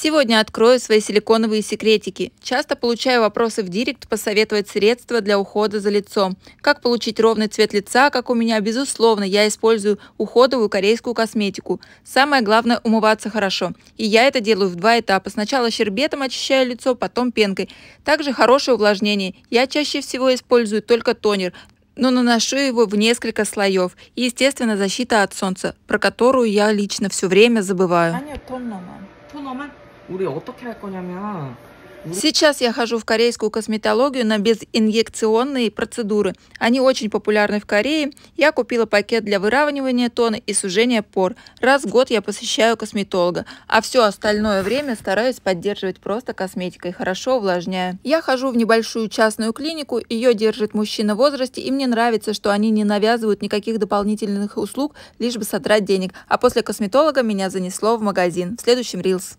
Сегодня открою свои силиконовые секретики. Часто получаю вопросы в директ посоветовать средства для ухода за лицом. Как получить ровный цвет лица, как у меня, безусловно, я использую уходовую корейскую косметику. Самое главное умываться хорошо. И я это делаю в два этапа. Сначала щербетом очищаю лицо, потом пенкой. Также хорошее увлажнение. Я чаще всего использую только тонер, но наношу его в несколько слоев. И, естественно, защита от солнца, про которую я лично все время забываю. Сейчас я хожу в корейскую косметологию на безинъекционные процедуры. Они очень популярны в Корее. Я купила пакет для выравнивания тона и сужения пор. Раз в год я посещаю косметолога, а все остальное время стараюсь поддерживать просто косметикой, хорошо увлажняя. Я хожу в небольшую частную клинику, ее держит мужчина в возрасте, и мне нравится, что они не навязывают никаких дополнительных услуг, лишь бы содрать денег. А после косметолога меня занесло в магазин. В следующем Рилс.